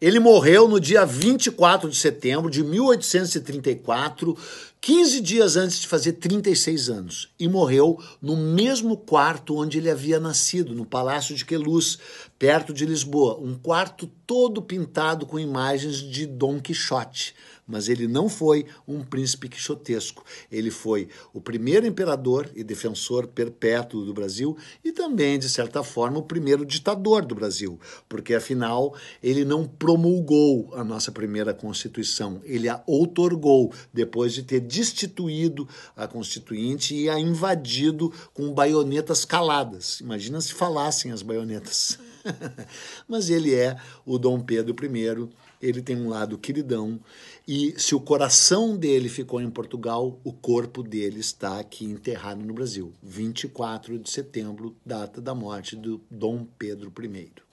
Ele morreu no dia 24 de setembro de 1834, 15 dias antes de fazer 36 anos, e morreu no mesmo quarto onde ele havia nascido, no Palácio de Queluz, perto de Lisboa. Um quarto todo pintado com imagens de Dom Quixote. Mas ele não foi um príncipe quixotesco. Ele foi o primeiro imperador e defensor perpétuo do Brasil e também, de certa forma, o primeiro ditador do Brasil, porque afinal ele não promulgou a nossa primeira Constituição, ele a outorgou, depois de ter destituído a Constituinte e a invadido com baionetas caladas. Imagina se falassem as baionetas. Mas ele é o Dom Pedro I, ele tem um lado queridão, e se o coração dele ficou em Portugal, o corpo dele está aqui enterrado no Brasil. 24 de setembro, data da morte do Dom Pedro I.